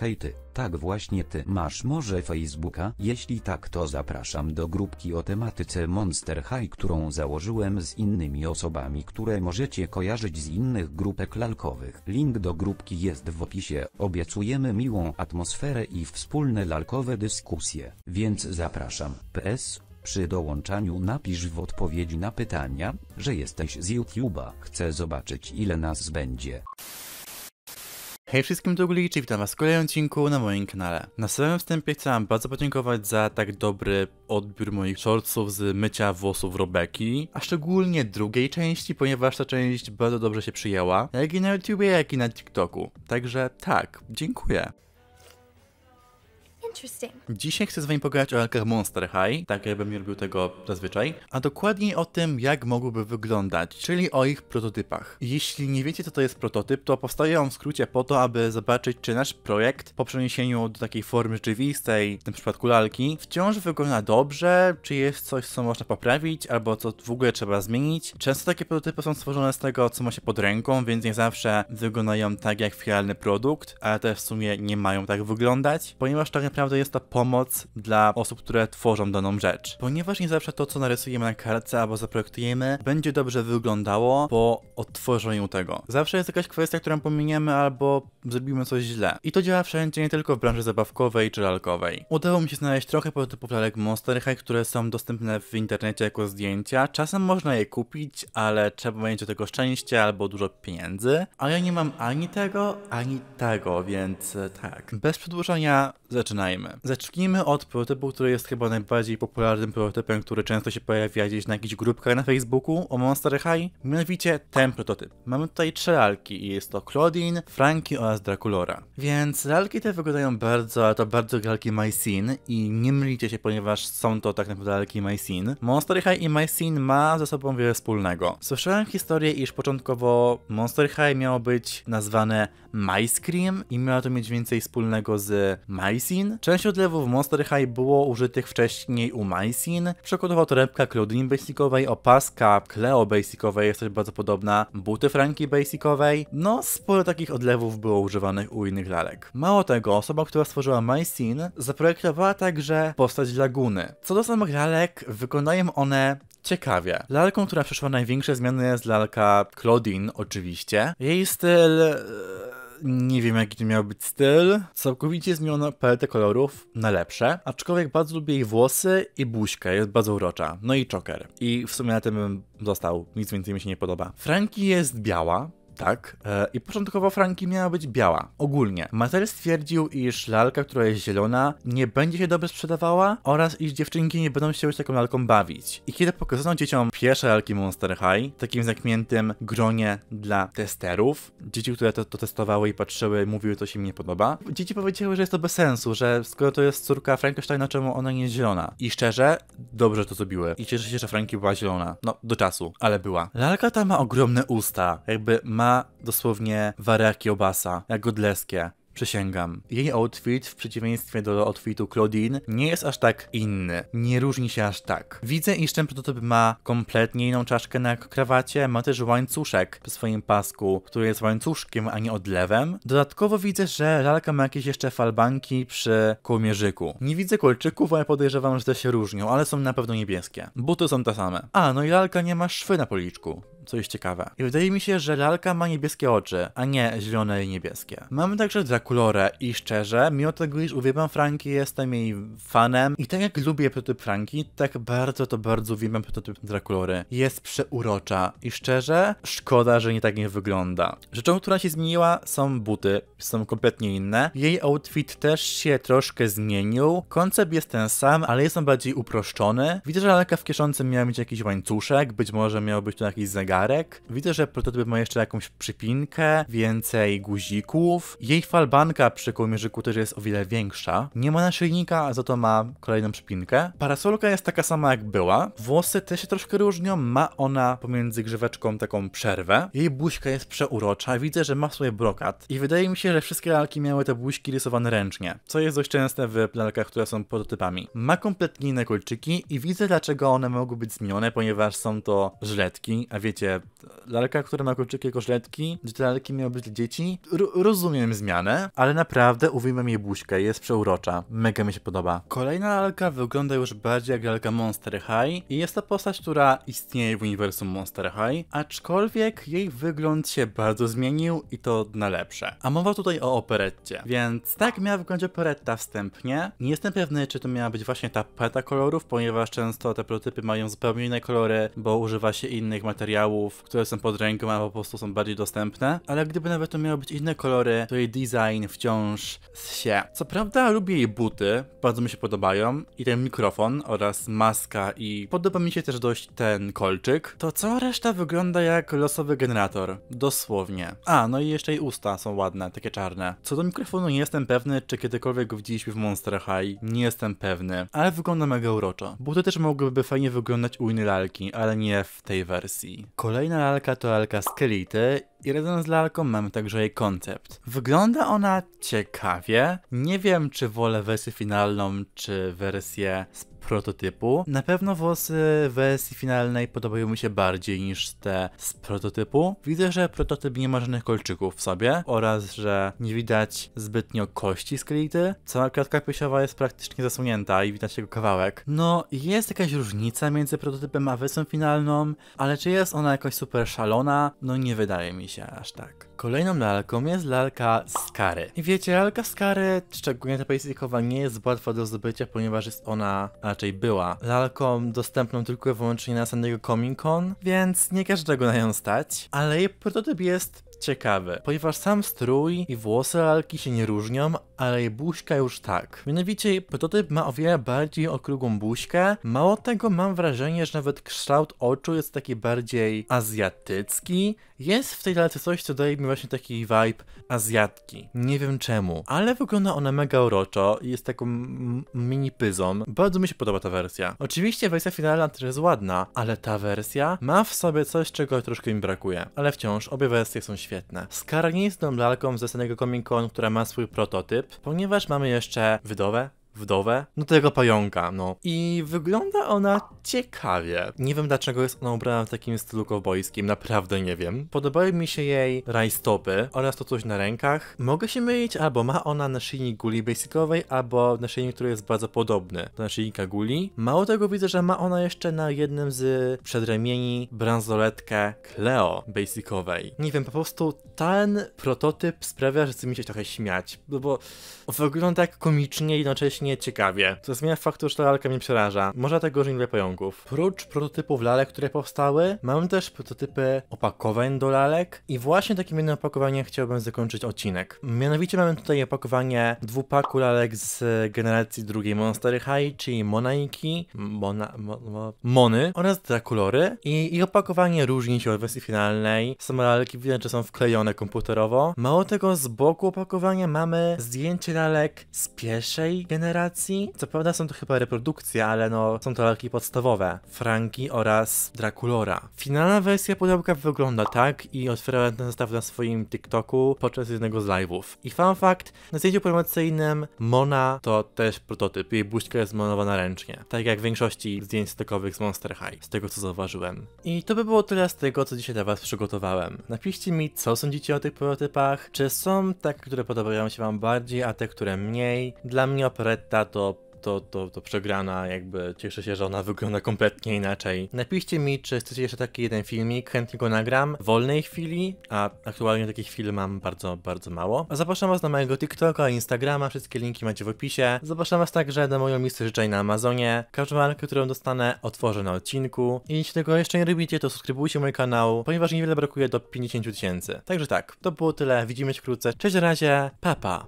Hej ty, tak właśnie ty masz może Facebooka? Jeśli tak to zapraszam do grupki o tematyce Monster High, którą założyłem z innymi osobami, które możecie kojarzyć z innych grupek lalkowych. Link do grupki jest w opisie. Obiecujemy miłą atmosferę i wspólne lalkowe dyskusje, więc zapraszam. PS przy dołączaniu napisz w odpowiedzi na pytania, że jesteś z YouTube'a. Chcę zobaczyć ile nas będzie. Hej wszystkim, tu Gliczy, witam was w kolejnym odcinku na moim kanale. Na samym wstępie chcę bardzo podziękować za tak dobry odbiór moich shortsów z mycia włosów Robeki, a szczególnie drugiej części, ponieważ ta część bardzo dobrze się przyjęła, jak i na YouTubie, jak i na TikToku. Także tak, dziękuję. Dzisiaj chcę z wami pogadać o lalkach Monster High, tak jakbym nie robił tego zazwyczaj, a dokładniej o tym, jak mogłyby wyglądać, czyli o ich prototypach. Jeśli nie wiecie, co to jest prototyp, to powstaje on w skrócie po to, aby zobaczyć, czy nasz projekt po przeniesieniu do takiej formy rzeczywistej, w tym przypadku lalki, wciąż wygląda dobrze, czy jest coś, co można poprawić, albo co w ogóle trzeba zmienić. Często takie prototypy są stworzone z tego, co ma się pod ręką, więc nie zawsze wyglądają tak jak finalny produkt, ale też w sumie nie mają tak wyglądać, ponieważ tak naprawdę naprawdę jest to pomoc dla osób, które tworzą daną rzecz. Ponieważ nie zawsze to, co narysujemy na kartce albo zaprojektujemy, będzie dobrze wyglądało po odtworzeniu tego. Zawsze jest jakaś kwestia, którą pominiemy albo zrobimy coś źle. I to działa wszędzie, nie tylko w branży zabawkowej czy lalkowej. Udało mi się znaleźć trochę protopoplalek Monster High, które są dostępne w internecie jako zdjęcia. Czasem można je kupić, ale trzeba mieć do tego szczęście albo dużo pieniędzy. A ja nie mam ani tego, ani tego, więc e, tak. Bez przedłużania zaczynaj zaczynajmy. Zacznijmy od prototypu, który jest chyba najbardziej popularnym prototypem, który często się pojawia gdzieś na jakichś grupkach na Facebooku o Monster High. Mianowicie ten prototyp. Mamy tutaj trzy lalki i jest to Claudine, Frankie oraz Draculora. Więc lalki te wyglądają bardzo, ale to bardzo jak lalki Scene i nie mylicie się, ponieważ są to tak naprawdę lalki Scene. Monster High i Scene ma ze sobą wiele wspólnego. Słyszałem historię, iż początkowo Monster High miało być nazwane MyScream i miało to mieć więcej wspólnego z Scene, Część odlewów Monster High było użytych wcześniej u MySin, przykładowo torebka Claudine Basicowej, opaska Cleo Basicowej jest też bardzo podobna, buty Franki Basicowej, no sporo takich odlewów było używanych u innych lalek. Mało tego, osoba, która stworzyła MySin zaprojektowała także postać Laguny. Co do samych lalek, wykonają one ciekawie. Lalką, która przeszła największe zmiany jest lalka Claudine, oczywiście. Jej styl e, nie wiem jaki to miał być styl. Całkowicie zmieniono paletę kolorów na lepsze, aczkolwiek bardzo lubię jej włosy i buźkę, jest bardzo urocza. No i choker. I w sumie na tym bym został, nic więcej mi się nie podoba. Frankie jest biała, tak. E, I początkowo Franki miała być biała, ogólnie. Mattel stwierdził, iż lalka, która jest zielona, nie będzie się dobrze sprzedawała oraz iż dziewczynki nie będą się już taką lalką bawić. I kiedy pokazano dzieciom pierwsze lalki Monster High, w takim zamkniętym gronie dla testerów, dzieci, które to, to testowały i patrzyły, mówiły, co się im nie podoba, dzieci powiedziały, że jest to bez sensu, że skoro to jest córka Frankensteina, czemu ona nie jest zielona? I szczerze, dobrze to zrobiły. I cieszę się, że Franki była zielona. No, do czasu, ale była. Lalka ta ma ogromne usta, jakby ma ma dosłownie waraki obasa, jak godleskie. Przysięgam. Jej outfit, w przeciwieństwie do outfitu Claudine, nie jest aż tak inny. Nie różni się aż tak. Widzę, iż ten prototyp ma kompletnie inną czaszkę na krawacie, ma też łańcuszek przy swoim pasku, który jest łańcuszkiem, a nie odlewem. Dodatkowo widzę, że lalka ma jakieś jeszcze falbanki przy kołmierzyku. Nie widzę kolczyków, ale podejrzewam, że te się różnią, ale są na pewno niebieskie. Buty są te same. A, no i lalka nie ma szwy na policzku co jest ciekawe. I wydaje mi się, że lalka ma niebieskie oczy, a nie zielone i niebieskie. Mamy także Draculorę i szczerze, mimo tego, iż uwielbiam Franki, jestem jej fanem i tak jak lubię prototyp Franki, tak bardzo to bardzo uwielbiam prototyp Draculory. Jest przeurocza i szczerze, szkoda, że nie tak nie wygląda. Rzeczą, która się zmieniła są buty, są kompletnie inne. Jej outfit też się troszkę zmienił. Koncept jest ten sam, ale jest on bardziej uproszczony. Widzę, że lalka w kieszonce miała mieć jakiś łańcuszek, być może miał być to jakiś zegar zegarek. Widzę, że prototyp ma jeszcze jakąś przypinkę, więcej guzików. Jej falbanka przy kołmierzyku też jest o wiele większa. Nie ma naszyjnika, a za to ma kolejną przypinkę. Parasolka jest taka sama jak była. Włosy też się troszkę różnią. Ma ona pomiędzy grzyweczką taką przerwę. Jej buźka jest przeurocza. Widzę, że ma swoje brokat. I wydaje mi się, że wszystkie lalki miały te buźki rysowane ręcznie, co jest dość częste w lalkach, które są prototypami. Ma kompletnie inne kolczyki i widzę, dlaczego one mogły być zmienione, ponieważ są to żletki, a wiecie, wiecie, lalka, która ma kolczyki i koszletki, gdzie te lalki miały być dla dzieci. R rozumiem zmianę, ale naprawdę uwielbiam jej buźkę, jest przeurocza. Mega mi się podoba. Kolejna lalka wygląda już bardziej jak lalka Monster High i jest to postać, która istnieje w uniwersum Monster High, aczkolwiek jej wygląd się bardzo zmienił i to na lepsze. A mowa tutaj o operetcie, więc tak miała wyglądać operetta wstępnie. Nie jestem pewny, czy to miała być właśnie ta peta kolorów, ponieważ często te prototypy mają zupełnie inne kolory, bo używa się innych materiałów, materiałów, które są pod ręką, a po prostu są bardziej dostępne. Ale gdyby nawet to miało być inne kolory, to jej design wciąż się. Co prawda lubię jej buty, bardzo mi się podobają i ten mikrofon oraz maska i podoba mi się też dość ten kolczyk. To cała reszta wygląda jak losowy generator. Dosłownie. A, no i jeszcze jej usta są ładne, takie czarne. Co do mikrofonu nie jestem pewny, czy kiedykolwiek go widzieliśmy w Monster High. Nie jestem pewny, ale wygląda mega uroczo. Buty też mogłyby fajnie wyglądać u innej lalki, ale nie w tej wersji. Kolejna lalka to lalka Skelity i razem z lalką mamy także jej koncept. Wygląda ona ciekawie. Nie wiem, czy wolę wersję finalną, czy wersję z prototypu. Na pewno włosy w wersji finalnej podobają mi się bardziej niż te z prototypu. Widzę, że prototyp nie ma żadnych kolczyków w sobie oraz, że nie widać zbytnio kości skelety. Cała klatka piersiowa jest praktycznie zasunięta i widać jego kawałek. No, jest jakaś różnica między prototypem a wersją finalną, ale czy jest ona jakoś super szalona? No nie wydaje mi się aż tak. Kolejną lalką jest lalka Skary. I wiecie, lalka Skary, szczególnie ta playstikowa, nie jest łatwa do zdobycia, ponieważ jest ona raczej była lalką dostępną tylko i wyłącznie na samego Comic Con, więc nie każdego na nią stać, ale jej prototyp jest ciekawy, ponieważ sam strój i włosy lalki się nie różnią, ale jej buźka już tak. Mianowicie prototyp ma o wiele bardziej okrągłą buźkę, mało tego mam wrażenie, że nawet kształt oczu jest taki bardziej azjatycki, jest w tej lalce coś, co daje mi właśnie taki vibe azjatki. Nie wiem czemu, ale wygląda ona mega uroczo i jest taką mini pyzą. Bardzo mi się podoba ta wersja. Oczywiście wersja finalna też jest ładna, ale ta wersja ma w sobie coś, czego troszkę mi brakuje. Ale wciąż obie wersje są świetne. Skara nie jest tą lalką ze stanego Comic Con, która ma swój prototyp, ponieważ mamy jeszcze wydowę, wdowę, no tego pająka, no. I wygląda ona ciekawie. Nie wiem dlaczego jest ona ubrana w takim stylu kowbojskim, naprawdę nie wiem. Podobały mi się jej rajstopy oraz to coś na rękach. Mogę się mylić, albo ma ona naszyjnik guli basicowej, albo naszyjnik, który jest bardzo podobny do naszyjnika guli. Mało tego widzę, że ma ona jeszcze na jednym z przedramieni bransoletkę Cleo basicowej. Nie wiem, po prostu ten prototyp sprawia, że chce mi się trochę śmiać, no bo wygląda jak komicznie jednocześnie strasznie ciekawie, co zmienia faktu, że ta lalka mnie przeraża. Może tego, że nie pająków. Prócz prototypów lalek, które powstały, mamy też prototypy opakowań do lalek i właśnie takim jednym opakowaniem chciałbym zakończyć odcinek. Mianowicie mamy tutaj opakowanie dwupaku lalek z generacji drugiej Monster High, czyli Monaiki, Mona, mo, mo, Mony oraz Draculory i ich opakowanie różni się od wersji finalnej. Same lalki widać, że są wklejone komputerowo. Mało tego, z boku opakowania mamy zdjęcie lalek z pierwszej generacji generacji. Co prawda są to chyba reprodukcje, ale no są to lalki podstawowe. Franki oraz Draculora. Finalna wersja pudełka wygląda tak i otwierałem ten zestaw na swoim TikToku podczas jednego z live'ów. I fun fact, na zdjęciu promocyjnym Mona to też prototyp, jej buźka jest malowana ręcznie. Tak jak w większości zdjęć stykowych z Monster High, z tego co zauważyłem. I to by było tyle z tego, co dzisiaj dla was przygotowałem. Napiszcie mi, co sądzicie o tych prototypach, czy są takie, które podobają się wam bardziej, a te, które mniej. Dla mnie operety ta to to, to, przegrana, jakby cieszę się, że ona wygląda kompletnie inaczej. Napiszcie mi, czy chcecie jeszcze taki jeden filmik, chętnie go nagram w wolnej chwili, a aktualnie takich chwil mam bardzo, bardzo mało. A zapraszam was na mojego TikToka, Instagrama, wszystkie linki macie w opisie. Zapraszam was także na moją listę życzeń na Amazonie. Każdą markę, którą dostanę, otworzę na odcinku. I jeśli tego jeszcze nie robicie, to subskrybujcie mój kanał, ponieważ niewiele brakuje do 50 tysięcy. Także tak, to było tyle, widzimy się wkrótce. Cześć, na razie, papa! Pa.